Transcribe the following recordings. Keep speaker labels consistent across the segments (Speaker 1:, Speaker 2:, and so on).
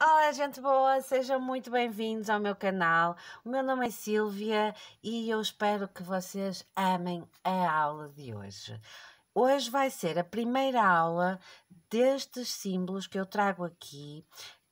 Speaker 1: Olá, gente boa, sejam muito bem-vindos ao meu canal. O meu nome é Silvia e eu espero que vocês amem a aula de hoje. Hoje vai ser a primeira aula destes símbolos que eu trago aqui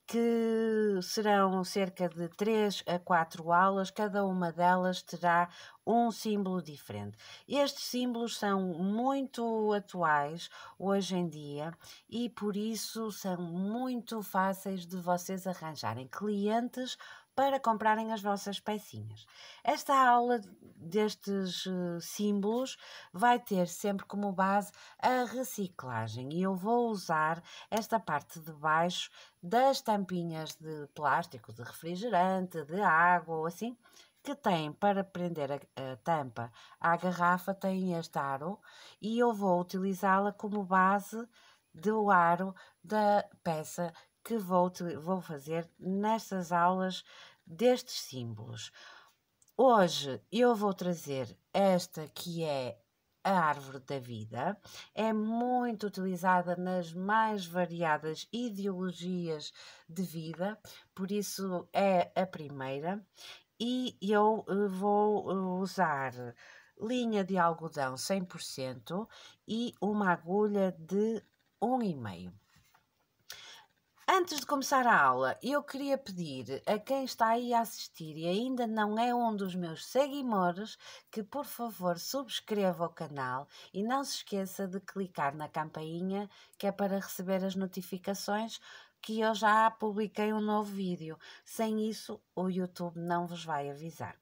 Speaker 1: que serão cerca de 3 a 4 aulas, cada uma delas terá um símbolo diferente. Estes símbolos são muito atuais hoje em dia e por isso são muito fáceis de vocês arranjarem clientes para comprarem as vossas pecinhas. Esta aula destes eh, símbolos vai ter sempre como base a reciclagem e eu vou usar esta parte de baixo das tampinhas de plástico, de refrigerante, de água ou assim, que tem para prender a, a tampa à garrafa, tem este aro e eu vou utilizá-la como base do aro da peça que vou, vou fazer nestas aulas destes símbolos. Hoje eu vou trazer esta que é a árvore da vida. É muito utilizada nas mais variadas ideologias de vida, por isso é a primeira. E eu eh, vou eh, usar linha de algodão 100% e uma agulha de 1,5. Antes de começar a aula, eu queria pedir a quem está aí a assistir e ainda não é um dos meus seguidores que, por favor, subscreva o canal e não se esqueça de clicar na campainha que é para receber as notificações que eu já publiquei um novo vídeo. Sem isso, o YouTube não vos vai avisar.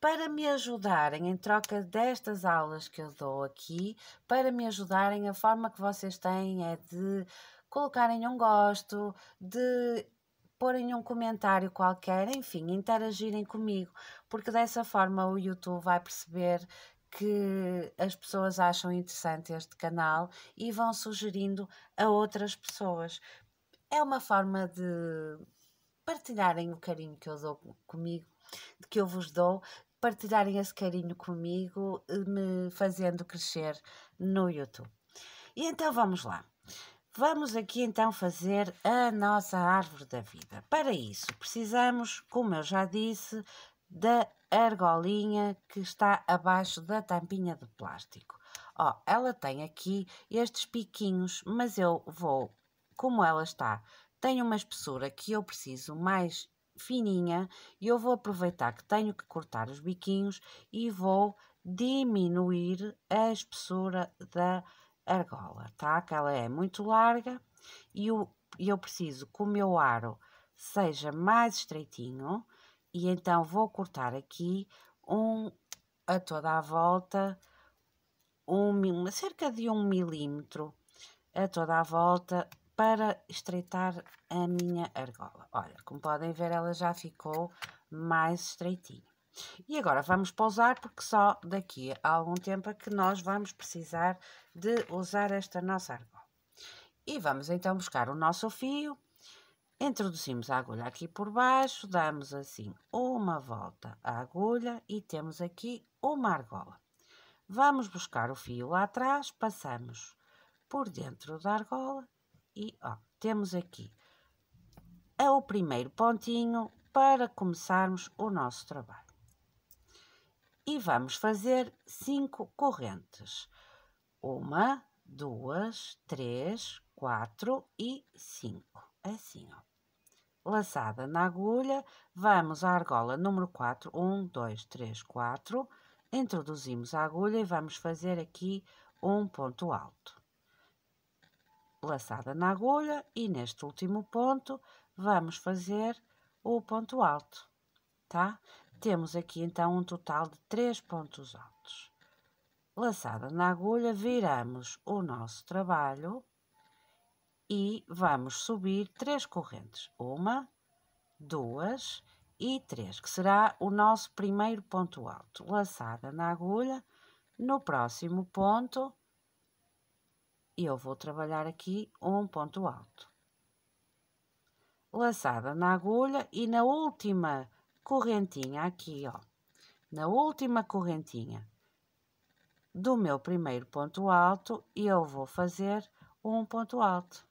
Speaker 1: Para me ajudarem, em troca destas aulas que eu dou aqui, para me ajudarem, a forma que vocês têm é de colocarem um gosto, de porem um comentário qualquer, enfim, interagirem comigo, porque dessa forma o YouTube vai perceber que as pessoas acham interessante este canal e vão sugerindo a outras pessoas. É uma forma de partilharem o carinho que eu dou comigo, que eu vos dou, partilharem esse carinho comigo, eh, me fazendo crescer no YouTube. E então vamos lá. Vamos aqui então fazer a nossa árvore da vida. Para isso, precisamos, como eu já disse, da argolinha que está abaixo da tampinha de plástico. Ó, oh, ela tem aqui estes piquinhos, mas eu vou, como ela está, tem uma espessura que eu preciso mais fininha e eu vou aproveitar que tenho que cortar os biquinhos e vou diminuir a espessura da argolinha argola, tá? Que ela é muito larga e eu, eu preciso que o meu aro seja mais estreitinho e então vou cortar aqui um a toda a volta, um, cerca de um milímetro a toda a volta para estreitar a minha argola. Olha, como podem ver, ela já ficou mais estreitinha. E agora vamos pausar porque só daqui a algum tempo é que nós vamos precisar de usar esta nossa argola. E vamos então buscar o nosso fio. Introduzimos a agulha aqui por baixo, damos assim uma volta à agulha e temos aqui uma argola. Vamos buscar o fio lá atrás, passamos por dentro da argola e ó, temos aqui é o primeiro pontinho para começarmos o nosso trabalho e vamos fazer cinco correntes. Uma, duas, três, quatro e cinco. Assim, ó. Laçada na agulha, vamos à argola número 4, 1, 2, 3, 4, introduzimos a agulha e vamos fazer aqui um ponto alto. Laçada na agulha e neste último ponto vamos fazer o ponto alto, tá? Temos aqui então um total de três pontos altos. Laçada na agulha, viramos o nosso trabalho e vamos subir três correntes. Uma, duas e três, que será o nosso primeiro ponto alto. Laçada na agulha, no próximo ponto, eu vou trabalhar aqui um ponto alto. Laçada na agulha e na última correntinha aqui, ó, na última correntinha do meu primeiro ponto alto, eu vou fazer um ponto alto,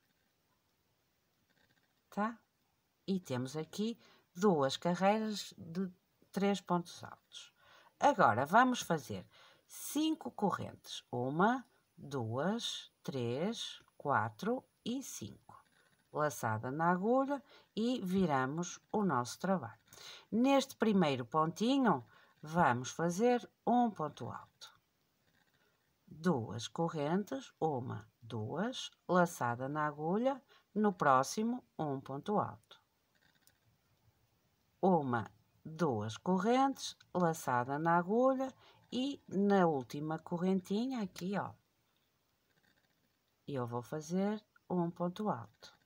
Speaker 1: tá? E temos aqui duas carreiras de três pontos altos. Agora, vamos fazer cinco correntes. Uma, duas, três, quatro e cinco. Laçada na agulha e viramos o nosso trabalho. Neste primeiro pontinho, vamos fazer um ponto alto. Duas correntes, uma, duas, laçada na agulha, no próximo, um ponto alto. Uma, duas correntes, laçada na agulha e na última correntinha aqui, ó, eu vou fazer um ponto alto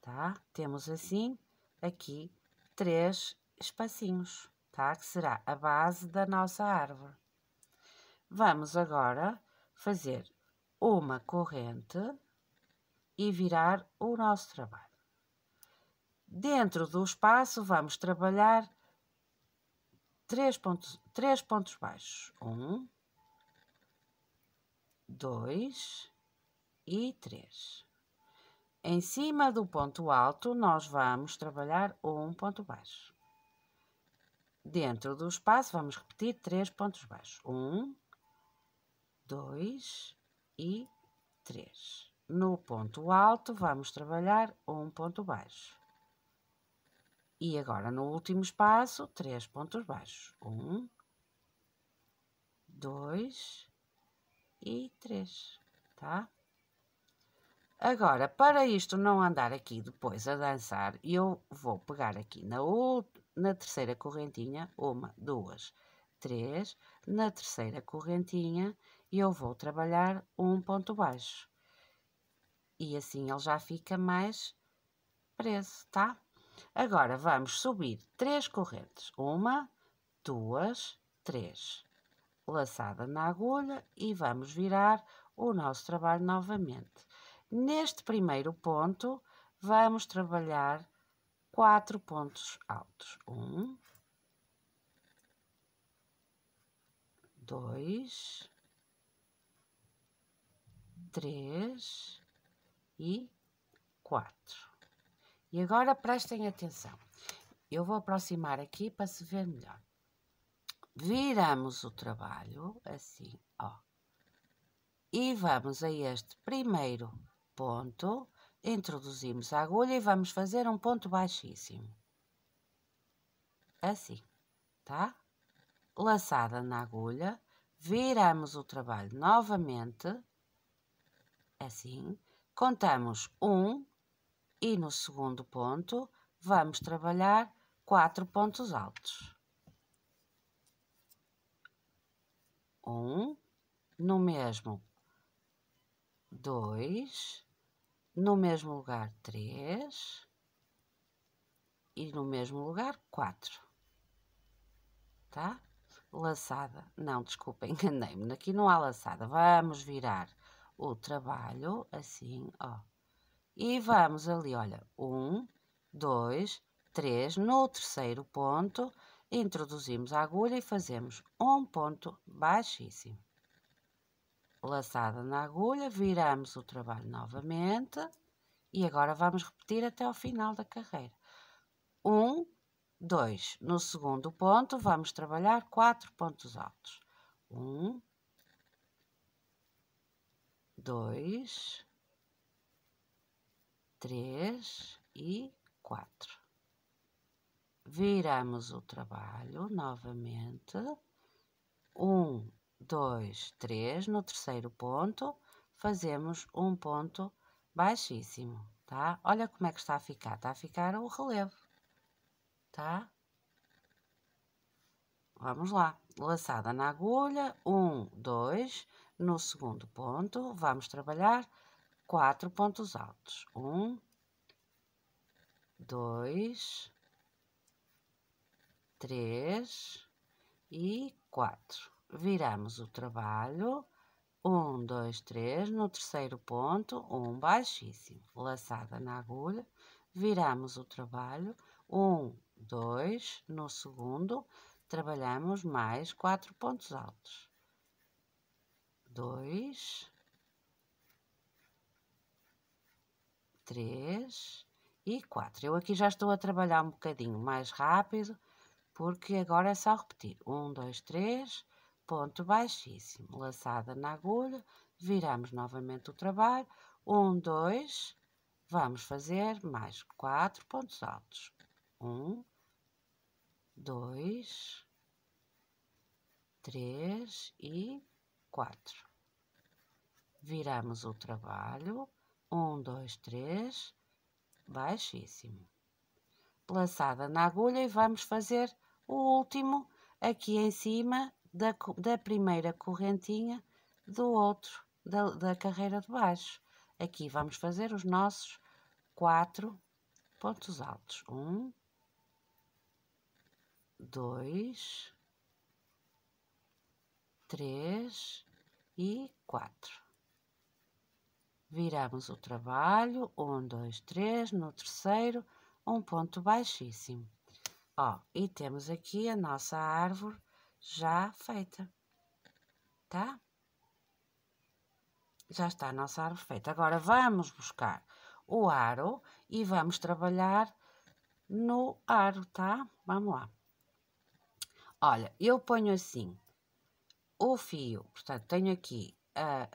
Speaker 1: tá? Temos assim aqui três espacinhos, tá? Que será a base da nossa árvore. Vamos agora fazer uma corrente e virar o nosso trabalho. Dentro do espaço vamos trabalhar três pontos, três pontos baixos. Um, dois e três. Em cima do ponto alto, nós vamos trabalhar um ponto baixo. Dentro do espaço, vamos repetir três pontos baixos. Um, dois e três. No ponto alto, vamos trabalhar um ponto baixo. E agora, no último espaço, três pontos baixos. Um, dois e três, tá? Agora, para isto não andar aqui depois a dançar, eu vou pegar aqui na, outra, na terceira correntinha, uma, duas, três, na terceira correntinha eu vou trabalhar um ponto baixo. E assim ele já fica mais preso, tá? Agora vamos subir três correntes, uma, duas, três, laçada na agulha e vamos virar o nosso trabalho novamente Neste primeiro ponto, vamos trabalhar quatro pontos altos. Um, dois, três e quatro. E agora prestem atenção. Eu vou aproximar aqui para se ver melhor. Viramos o trabalho assim, ó. E vamos a este primeiro ponto, introduzimos a agulha e vamos fazer um ponto baixíssimo. Assim, tá? Laçada na agulha, viramos o trabalho novamente, assim, contamos um e no segundo ponto vamos trabalhar quatro pontos altos. Um, no mesmo dois, no mesmo lugar três e no mesmo lugar quatro. Tá? Laçada. Não, desculpa, enganei-me. Aqui não há laçada. Vamos virar o trabalho assim, ó. E vamos ali, olha, um, dois, três. No terceiro ponto, introduzimos a agulha e fazemos um ponto baixíssimo laçada na agulha, viramos o trabalho novamente e agora vamos repetir até ao final da carreira. Um, dois. No segundo ponto, vamos trabalhar quatro pontos altos. Um, dois, três e quatro. Viramos o trabalho novamente. Um, 2, 3, no terceiro ponto, fazemos um ponto baixíssimo, tá? Olha como é que está a ficar, está a ficar o relevo, tá? Vamos lá, laçada na agulha, 1, 2, no segundo ponto, vamos trabalhar 4 pontos altos. 1, 2, 3 e 4 viramos o trabalho, um, dois, três, no terceiro ponto, um baixíssimo, laçada na agulha, viramos o trabalho, um, dois, no segundo, trabalhamos mais quatro pontos altos, dois, três e quatro. Eu aqui já estou a trabalhar um bocadinho mais rápido, porque agora é só repetir, um, dois, três, ponto baixíssimo, laçada na agulha, viramos novamente o trabalho, um, dois, vamos fazer mais quatro pontos altos, um, dois, três e quatro. Viramos o trabalho, um, dois, três, baixíssimo, laçada na agulha e vamos fazer o último aqui em cima da, da primeira correntinha do outro, da, da carreira de baixo. Aqui vamos fazer os nossos quatro pontos altos. Um, dois, três e quatro. Viramos o trabalho, um, dois, três, no terceiro, um ponto baixíssimo. Ó, e temos aqui a nossa árvore já feita, tá? Já está a nossa árvore feita. Agora vamos buscar o aro e vamos trabalhar no aro, tá? Vamos lá. Olha, eu ponho assim o fio, portanto, tenho aqui a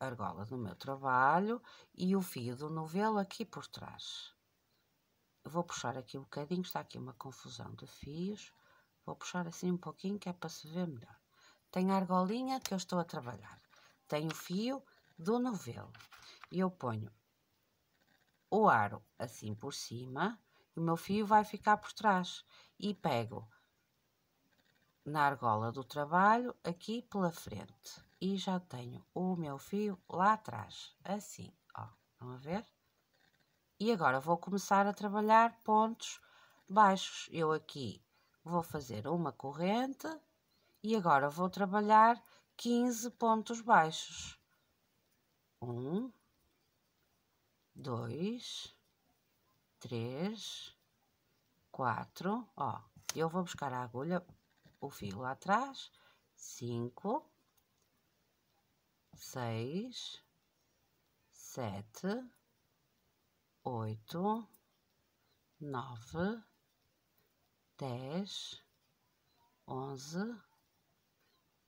Speaker 1: argola do meu trabalho e o fio do novelo aqui por trás. Vou puxar aqui um bocadinho, está aqui uma confusão de fios. Vou puxar assim um pouquinho que é para se ver melhor. Tenho a argolinha que eu estou a trabalhar. Tenho o fio do novelo. E eu ponho o aro assim por cima. E o meu fio vai ficar por trás. E pego na argola do trabalho aqui pela frente. E já tenho o meu fio lá atrás. Assim, ó. Vão a ver? E agora vou começar a trabalhar pontos baixos. Eu aqui Vou fazer uma corrente e agora vou trabalhar 15 pontos baixos. Um, dois, três, quatro. Ó, eu vou buscar a agulha, o fio lá atrás. Cinco, seis, sete, oito, nove, dez, onze,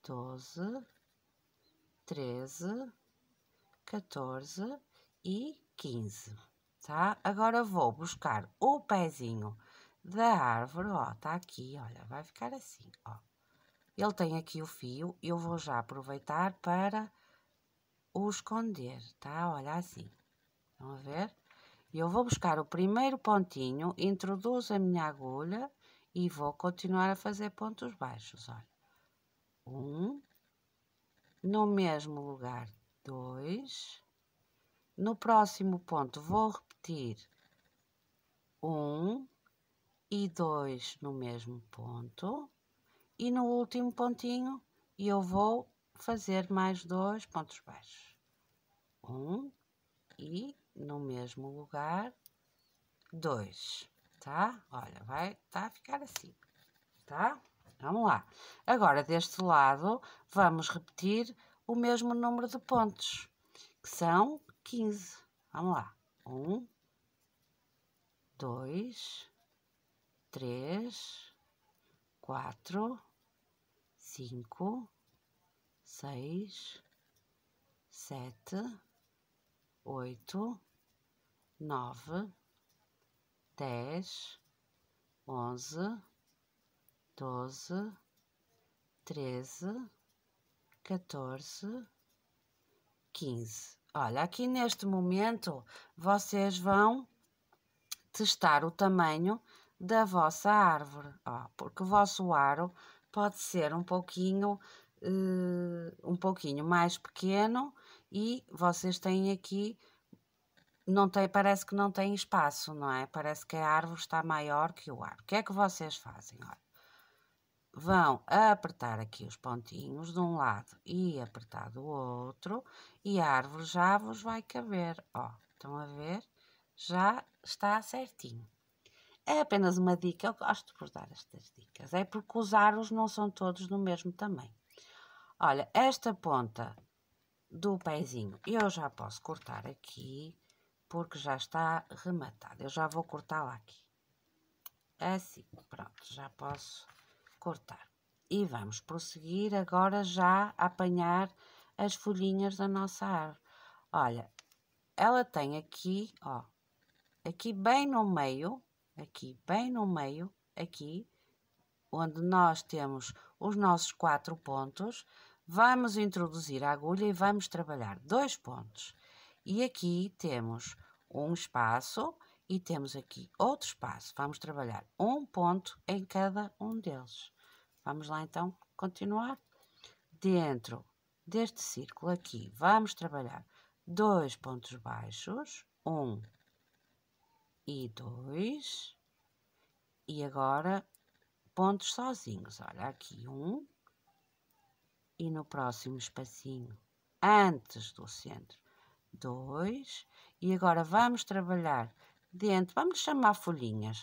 Speaker 1: doze, treze, 14 e 15, tá? Agora vou buscar o pezinho da árvore, ó, tá aqui, olha, vai ficar assim, ó. Ele tem aqui o fio, eu vou já aproveitar para o esconder, tá? Olha assim, vamos ver? Eu vou buscar o primeiro pontinho, introduzo a minha agulha e vou continuar a fazer pontos baixos, olha. Um, no mesmo lugar, dois. No próximo ponto, vou repetir um e dois no mesmo ponto. E no último pontinho, eu vou fazer mais dois pontos baixos. Um e no mesmo lugar, dois tá? Olha, vai tá ficar assim, tá? Vamos lá. Agora, deste lado, vamos repetir o mesmo número de pontos, que são 15. Vamos lá. 1, 2, 3, 4, 5, 6, 7, 8, 9, 10 dez, onze, doze, treze, 14, quinze. Olha, aqui neste momento vocês vão testar o tamanho da vossa árvore, ó, porque o vosso aro pode ser um pouquinho, uh, um pouquinho mais pequeno e vocês têm aqui não tem, parece que não tem espaço, não é? Parece que a árvore está maior que o ar. O que é que vocês fazem? Olha, vão apertar aqui os pontinhos de um lado e apertar do outro e a árvore já vos vai caber. Ó, estão a ver? Já está certinho. É apenas uma dica, eu gosto por dar estas dicas. É porque os aros não são todos do mesmo tamanho. Olha, esta ponta do pezinho eu já posso cortar aqui porque já está rematado. Eu já vou cortá-la aqui. É assim, pronto, já posso cortar. E vamos prosseguir agora já a apanhar as folhinhas da nossa árvore. Olha, ela tem aqui, ó, aqui bem no meio, aqui bem no meio, aqui, onde nós temos os nossos quatro pontos, vamos introduzir a agulha e vamos trabalhar dois pontos e aqui temos um espaço e temos aqui outro espaço. Vamos trabalhar um ponto em cada um deles. Vamos lá então continuar. Dentro deste círculo aqui, vamos trabalhar dois pontos baixos, um e dois, e agora pontos sozinhos. Olha, aqui um, e no próximo espacinho, antes do centro, dois. E agora vamos trabalhar dentro, vamos chamar folhinhas.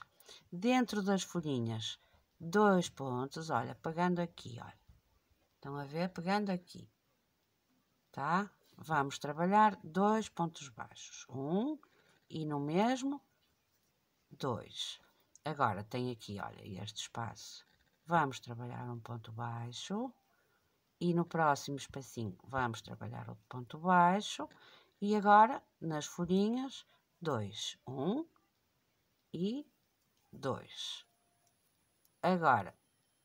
Speaker 1: Dentro das folhinhas, dois pontos, olha, pegando aqui, olha. Estão a ver? Pegando aqui, tá? Vamos trabalhar dois pontos baixos. Um e no mesmo, dois. Agora tem aqui, olha, este espaço. Vamos trabalhar um ponto baixo e no próximo espacinho vamos trabalhar outro ponto baixo e agora, nas folhinhas, dois um, e dois Agora,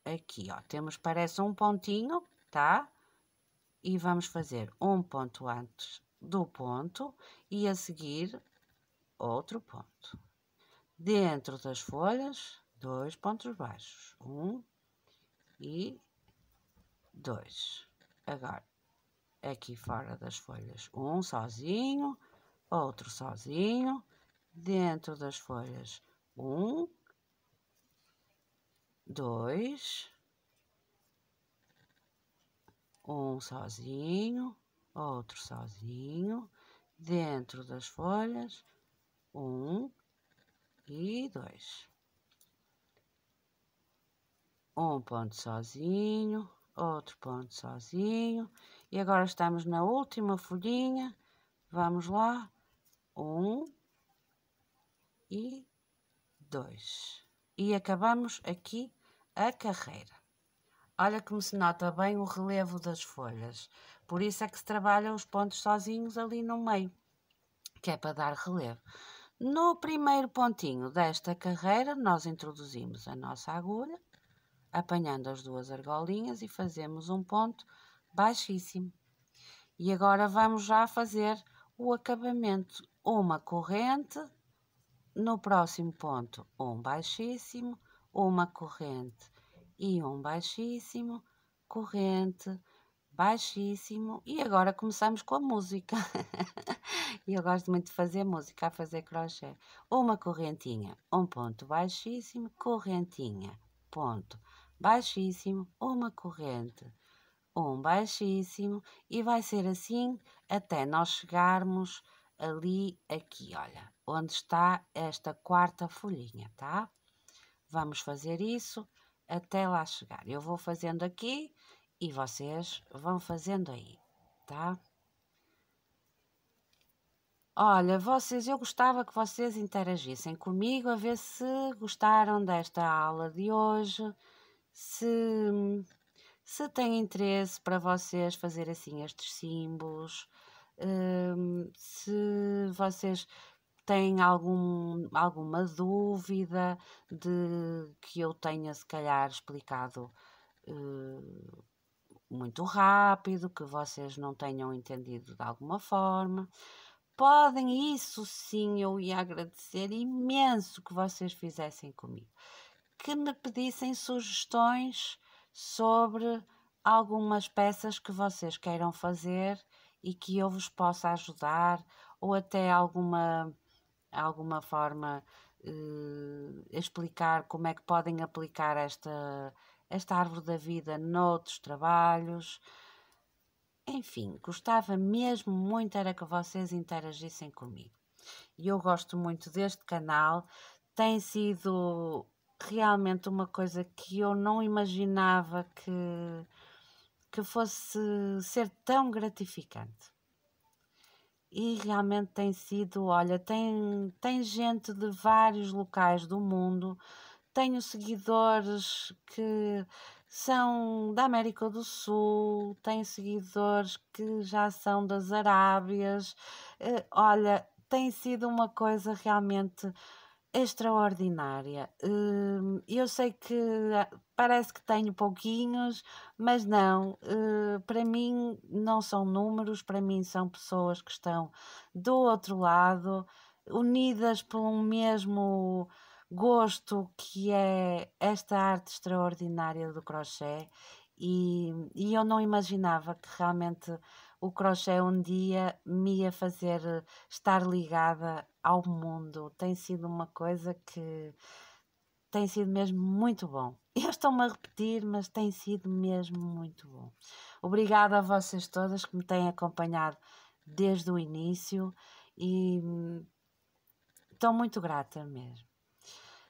Speaker 1: aqui, ó, temos, parece um pontinho, tá? E vamos fazer um ponto antes do ponto e a seguir outro ponto. Dentro das folhas, dois pontos baixos. Um e dois. Agora, aqui fora das folhas. Um sozinho, outro sozinho, dentro das folhas. Um, dois, um sozinho, outro sozinho, dentro das folhas. Um e dois. Um ponto sozinho, outro ponto sozinho. E agora estamos na última folhinha. Vamos lá. Um e dois. E acabamos aqui a carreira. Olha como se nota bem o relevo das folhas. Por isso é que se trabalham os pontos sozinhos ali no meio, que é para dar relevo. No primeiro pontinho desta carreira, nós introduzimos a nossa agulha apanhando as duas argolinhas e fazemos um ponto baixíssimo. E agora vamos já fazer o acabamento, uma corrente, no próximo ponto um baixíssimo, uma corrente e um baixíssimo, corrente, baixíssimo e agora começamos com a música. e eu gosto muito de fazer música, a fazer crochê. Uma correntinha, um ponto baixíssimo, correntinha, ponto baixíssimo ou uma corrente. Um baixíssimo e vai ser assim até nós chegarmos ali, aqui, olha, onde está esta quarta folhinha, tá? Vamos fazer isso até lá chegar. Eu vou fazendo aqui e vocês vão fazendo aí, tá? Olha, vocês, eu gostava que vocês interagissem comigo a ver se gostaram desta aula de hoje. Se, se tem interesse para vocês fazer assim estes símbolos, um, se vocês têm algum, alguma dúvida de que eu tenha se calhar explicado hum, muito rápido, que vocês não tenham entendido de alguma forma. Podem, isso sim, eu ia agradecer imenso que vocês fizessem comigo que me pedissem sugestões sobre algumas peças que vocês queiram fazer e que eu vos possa ajudar ou até alguma alguma forma eh, explicar como é que podem aplicar esta esta árvore da vida noutros trabalhos. Enfim, gostava mesmo muito era que vocês interagissem comigo. E eu gosto muito deste canal, tem sido realmente uma coisa que eu não imaginava que, que fosse ser tão gratificante. E realmente tem sido, olha, tem, tem gente de vários locais do mundo, tenho seguidores que são da América do Sul, tenho seguidores que já são das Arábias, eh, olha, tem sido uma coisa realmente extraordinária. Hum, eu sei que ah, parece que tenho pouquinhos, mas não. Hum, para mim, não são números, para mim, são pessoas que estão do outro lado, unidas por um mesmo gosto que é esta arte extraordinária do crochê. E, e eu não imaginava que realmente o crochê um dia me ia fazer eh, estar ligada ao mundo. Tem sido uma coisa que tem sido mesmo muito bom. Eu estou-me a repetir, mas tem sido mesmo muito bom. Obrigada a vocês todas que me têm acompanhado desde o início e estou muito grata mesmo.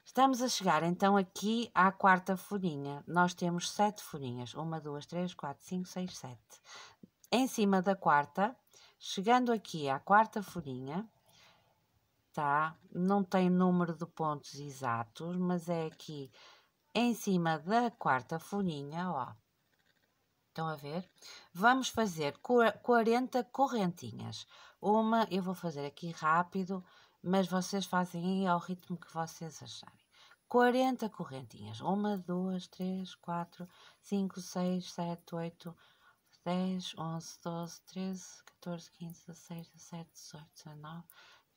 Speaker 1: Estamos a chegar então aqui à quarta folhinha. Nós temos sete folhinhas: uma, duas, três, quatro, cinco, seis, sete. Em cima da quarta, chegando aqui à quarta folhinha, tá? Não tem número de pontos exatos, mas é aqui em cima da quarta folhinha, ó. Estão a ver? Vamos fazer 40 correntinhas. Uma, eu vou fazer aqui rápido, mas vocês fazem aí ao ritmo que vocês acharem. 40 correntinhas. uma duas três quatro cinco seis sete oito dez onze doze treze quatorze, quinze 16, 17, dezoito 19,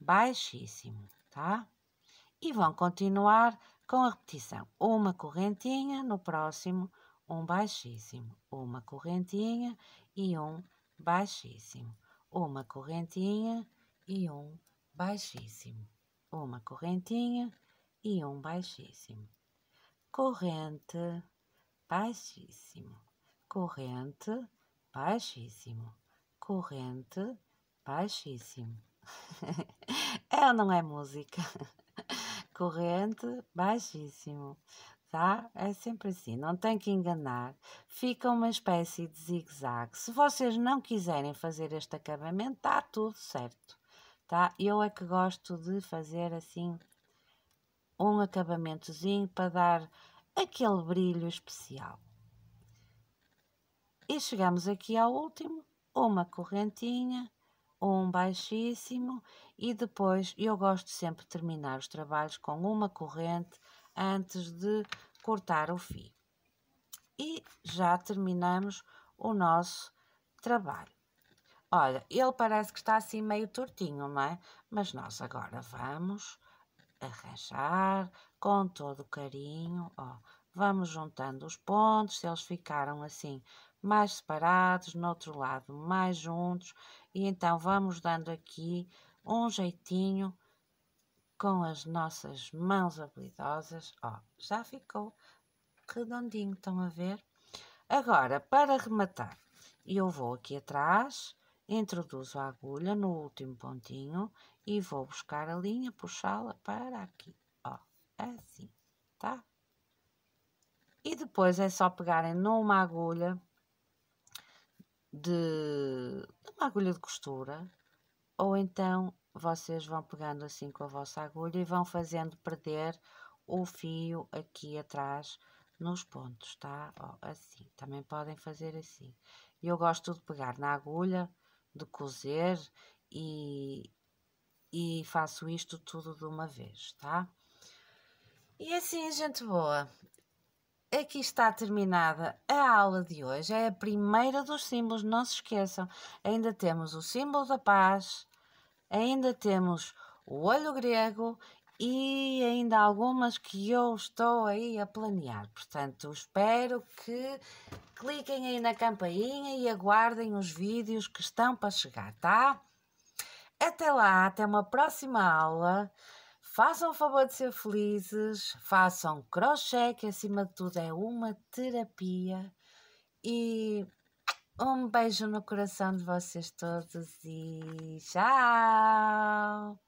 Speaker 1: baixíssimo, tá? E vão continuar com a repetição. Uma correntinha, no próximo, um baixíssimo. Uma correntinha e um baixíssimo. Uma correntinha e um baixíssimo. Uma correntinha e um baixíssimo. Corrente, baixíssimo. Corrente, baixíssimo. Corrente, baixíssimo é ou não é música? Corrente baixíssimo, tá? É sempre assim, não tem que enganar. Fica uma espécie de zigue-zague. Se vocês não quiserem fazer este acabamento, está tudo certo, tá? Eu é que gosto de fazer assim um acabamentozinho para dar aquele brilho especial. E chegamos aqui ao último, uma correntinha um baixíssimo e depois eu gosto sempre de terminar os trabalhos com uma corrente antes de cortar o fio. E já terminamos o nosso trabalho. Olha, ele parece que está assim meio tortinho, não é? Mas nós agora vamos arranjar com todo o carinho, ó. Vamos juntando os pontos, se eles ficaram assim mais separados, no outro lado mais juntos, e então vamos dando aqui um jeitinho com as nossas mãos habilidosas. Ó, já ficou redondinho, estão a ver? Agora, para rematar, eu vou aqui atrás, introduzo a agulha no último pontinho e vou buscar a linha, puxá-la para aqui, ó, assim, tá? E depois é só pegarem numa agulha de uma agulha de costura, ou então vocês vão pegando assim com a vossa agulha e vão fazendo perder o fio aqui atrás nos pontos, tá? assim, também podem fazer assim. Eu gosto de pegar na agulha, de cozer e, e faço isto tudo de uma vez, tá? E é assim, gente boa, Aqui está terminada a aula de hoje. É a primeira dos símbolos, não se esqueçam. Ainda temos o símbolo da paz, ainda temos o olho grego e ainda algumas que eu estou aí a planear. Portanto, espero que cliquem aí na campainha e aguardem os vídeos que estão para chegar, tá? Até lá, até uma próxima aula. Façam o favor de ser felizes, façam crochê, que acima de tudo é uma terapia. E um beijo no coração de vocês todos e tchau!